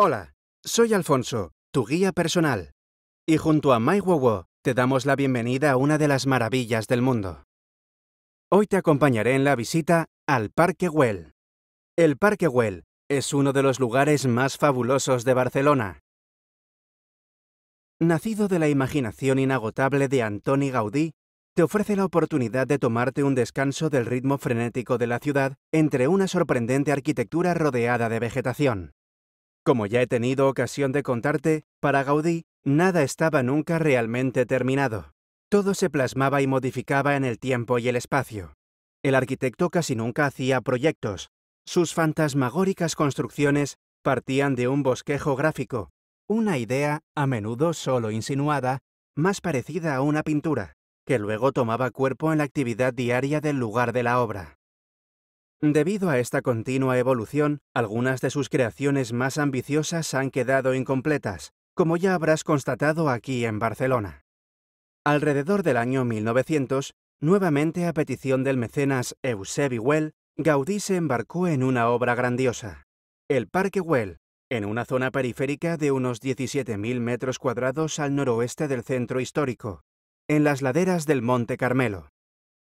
Hola, soy Alfonso, tu guía personal. Y junto a MyWowo te damos la bienvenida a una de las maravillas del mundo. Hoy te acompañaré en la visita al Parque Güell. El Parque Güell es uno de los lugares más fabulosos de Barcelona. Nacido de la imaginación inagotable de Antoni Gaudí, te ofrece la oportunidad de tomarte un descanso del ritmo frenético de la ciudad entre una sorprendente arquitectura rodeada de vegetación. Como ya he tenido ocasión de contarte, para Gaudí, nada estaba nunca realmente terminado. Todo se plasmaba y modificaba en el tiempo y el espacio. El arquitecto casi nunca hacía proyectos. Sus fantasmagóricas construcciones partían de un bosquejo gráfico, una idea, a menudo solo insinuada, más parecida a una pintura, que luego tomaba cuerpo en la actividad diaria del lugar de la obra. Debido a esta continua evolución, algunas de sus creaciones más ambiciosas han quedado incompletas, como ya habrás constatado aquí en Barcelona. Alrededor del año 1900, nuevamente a petición del mecenas Eusebi Well, Gaudí se embarcó en una obra grandiosa, el Parque Well, en una zona periférica de unos 17.000 metros cuadrados al noroeste del centro histórico, en las laderas del Monte Carmelo.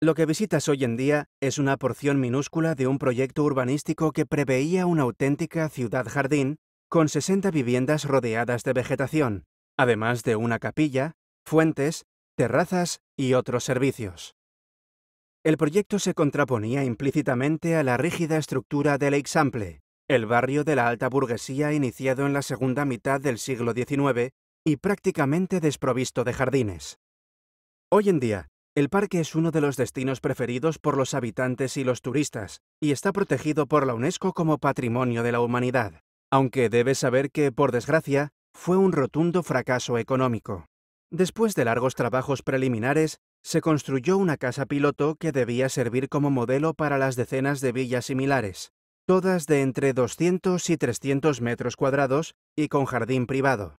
Lo que visitas hoy en día es una porción minúscula de un proyecto urbanístico que preveía una auténtica ciudad-jardín, con 60 viviendas rodeadas de vegetación, además de una capilla, fuentes, terrazas y otros servicios. El proyecto se contraponía implícitamente a la rígida estructura del Example, el barrio de la alta burguesía iniciado en la segunda mitad del siglo XIX y prácticamente desprovisto de jardines. Hoy en día, el parque es uno de los destinos preferidos por los habitantes y los turistas, y está protegido por la UNESCO como Patrimonio de la Humanidad, aunque debes saber que, por desgracia, fue un rotundo fracaso económico. Después de largos trabajos preliminares, se construyó una casa piloto que debía servir como modelo para las decenas de villas similares, todas de entre 200 y 300 metros cuadrados y con jardín privado.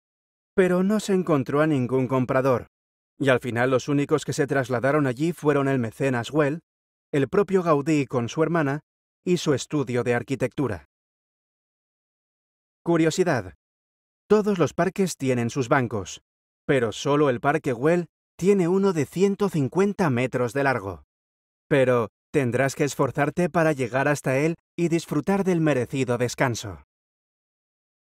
Pero no se encontró a ningún comprador, y al final los únicos que se trasladaron allí fueron el mecenas Well, el propio Gaudí con su hermana y su estudio de arquitectura. Curiosidad. Todos los parques tienen sus bancos, pero solo el Parque Well tiene uno de 150 metros de largo. Pero tendrás que esforzarte para llegar hasta él y disfrutar del merecido descanso.